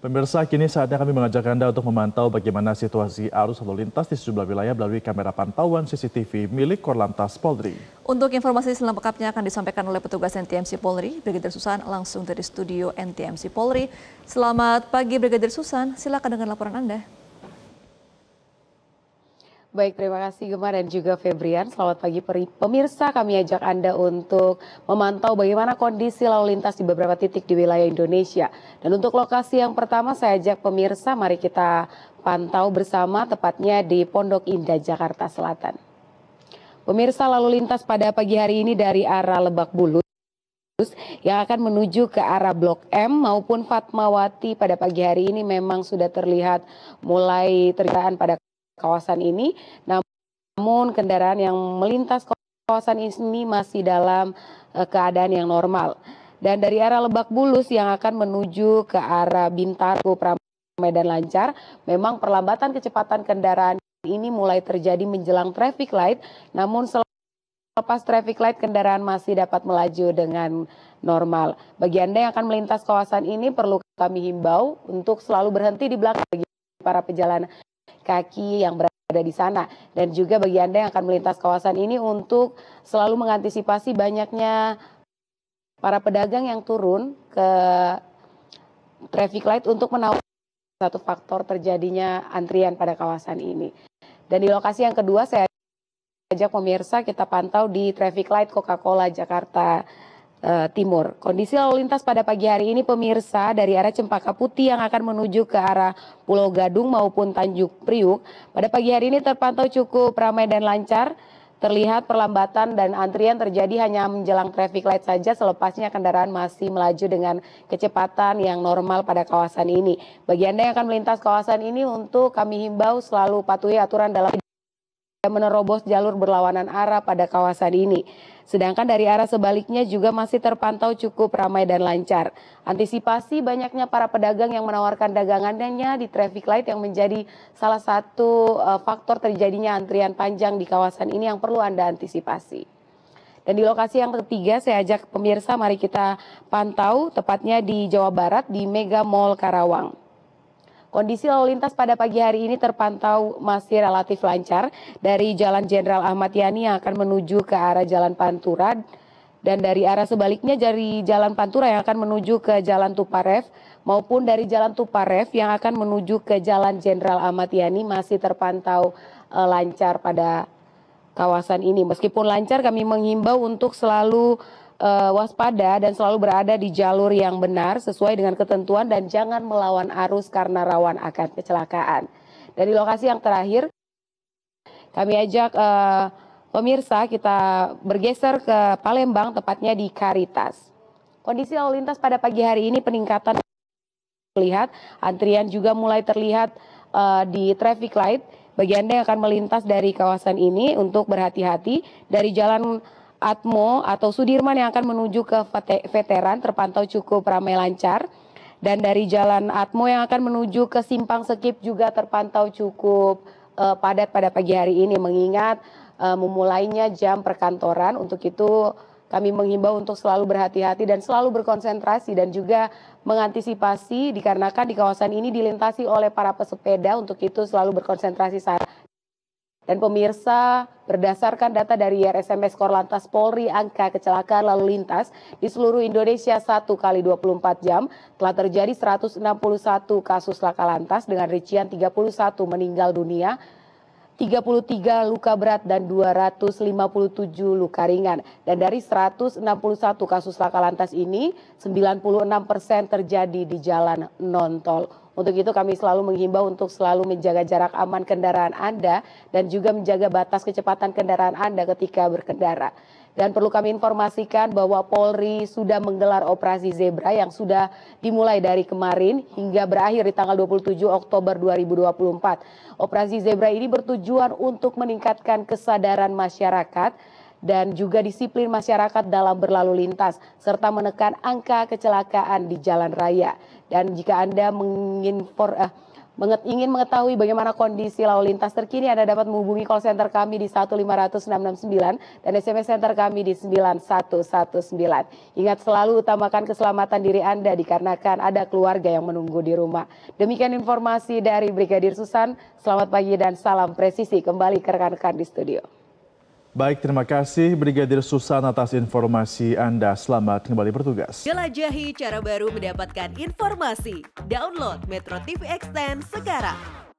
Pemirsa, kini saatnya kami mengajak Anda untuk memantau bagaimana situasi arus lalu lintas di sejumlah wilayah melalui kamera pantauan CCTV milik Korlantas Polri. Untuk informasi selengkapnya akan disampaikan oleh petugas NTMC Polri, Brigadir Susan langsung dari studio NTMC Polri. Selamat pagi Brigadir Susan, silakan dengan laporan Anda. Baik, terima kasih Gemma dan juga Febrian. Selamat pagi pemirsa. Kami ajak Anda untuk memantau bagaimana kondisi lalu lintas di beberapa titik di wilayah Indonesia. Dan untuk lokasi yang pertama saya ajak pemirsa, mari kita pantau bersama tepatnya di Pondok Indah, Jakarta Selatan. Pemirsa lalu lintas pada pagi hari ini dari arah Lebak Bulus yang akan menuju ke arah Blok M maupun Fatmawati pada pagi hari ini memang sudah terlihat mulai terlihat pada kawasan ini. Namun kendaraan yang melintas kawasan ini masih dalam eh, keadaan yang normal. Dan dari arah Lebak Bulus yang akan menuju ke arah Bintaro Medan lancar, memang perlambatan kecepatan kendaraan ini mulai terjadi menjelang traffic light, namun selepas traffic light kendaraan masih dapat melaju dengan normal. Bagi Anda yang akan melintas kawasan ini perlu kami himbau untuk selalu berhenti di belakang bagi para pejalan kaki yang berada di sana. Dan juga bagi Anda yang akan melintas kawasan ini untuk selalu mengantisipasi banyaknya para pedagang yang turun ke traffic light untuk menawar satu faktor terjadinya antrian pada kawasan ini. Dan di lokasi yang kedua saya ajak pemirsa kita pantau di traffic light Coca-Cola Jakarta Eh, timur. Kondisi lalu lintas pada pagi hari ini pemirsa dari arah Cempaka Putih yang akan menuju ke arah Pulau Gadung maupun Tanjung Priuk pada pagi hari ini terpantau cukup ramai dan lancar. Terlihat perlambatan dan antrian terjadi hanya menjelang traffic light saja selepasnya kendaraan masih melaju dengan kecepatan yang normal pada kawasan ini. Bagi Anda yang akan melintas kawasan ini untuk kami himbau selalu patuhi aturan dalam menerobos jalur berlawanan arah pada kawasan ini. Sedangkan dari arah sebaliknya juga masih terpantau cukup ramai dan lancar. Antisipasi banyaknya para pedagang yang menawarkan dagangannya di traffic light yang menjadi salah satu eh, faktor terjadinya antrian panjang di kawasan ini yang perlu Anda antisipasi. Dan di lokasi yang ketiga saya ajak pemirsa mari kita pantau tepatnya di Jawa Barat di Mega Mall Karawang. Kondisi lalu lintas pada pagi hari ini terpantau masih relatif lancar dari Jalan Jenderal Ahmad Yani yang akan menuju ke arah Jalan Pantura dan dari arah sebaliknya dari Jalan Pantura yang akan menuju ke Jalan Tuparev maupun dari Jalan Tuparev yang akan menuju ke Jalan Jenderal Ahmad Yani masih terpantau uh, lancar pada kawasan ini. Meskipun lancar kami menghimbau untuk selalu uh, waspada dan selalu berada di jalur yang benar sesuai dengan ketentuan dan jangan melawan arus karena rawan akan kecelakaan. Dan di lokasi yang terakhir kami ajak uh, pemirsa kita bergeser ke Palembang tepatnya di Karitas. Kondisi lalu lintas pada pagi hari ini peningkatan terlihat, antrian juga mulai terlihat uh, di traffic light. Bagi Anda yang akan melintas dari kawasan ini untuk berhati-hati dari jalan Atmo atau Sudirman yang akan menuju ke veteran terpantau cukup ramai lancar. Dan dari jalan Atmo yang akan menuju ke Simpang Sekip juga terpantau cukup uh, padat pada pagi hari ini mengingat uh, memulainya jam perkantoran. Untuk itu kami menghimbau untuk selalu berhati-hati dan selalu berkonsentrasi dan juga mengantisipasi dikarenakan di kawasan ini dilintasi oleh para pesepeda. Untuk itu selalu berkonsentrasi saat dan pemirsa, berdasarkan data dari RSMS Korlantas Polri, angka kecelakaan lalu lintas di seluruh Indonesia 1 kali 24 jam telah terjadi 161 kasus laka lantas dengan rincian 31 meninggal dunia, 33 luka berat dan 257 luka ringan. Dan dari 161 kasus laka lantas ini, 96 persen terjadi di jalan non-tol untuk itu kami selalu menghimbau untuk selalu menjaga jarak aman kendaraan Anda dan juga menjaga batas kecepatan kendaraan Anda ketika berkendara. Dan perlu kami informasikan bahwa Polri sudah menggelar operasi zebra yang sudah dimulai dari kemarin hingga berakhir di tanggal 27 Oktober 2024. Operasi zebra ini bertujuan untuk meningkatkan kesadaran masyarakat dan juga disiplin masyarakat dalam berlalu lintas serta menekan angka kecelakaan di jalan raya. Dan jika Anda menginfor eh, ingin mengetahui bagaimana kondisi lalu lintas terkini, Anda dapat menghubungi call center kami di 15669 dan SMS center kami di 9119. Ingat selalu utamakan keselamatan diri Anda dikarenakan ada keluarga yang menunggu di rumah. Demikian informasi dari Brigadir Susan. Selamat pagi dan salam presisi kembali ke rekan-rekan di studio. Baik, terima kasih Brigadir Susan atas informasi Anda. Selamat kembali bertugas. Jelajahi cara baru mendapatkan informasi. Download Metro TV Extend sekarang.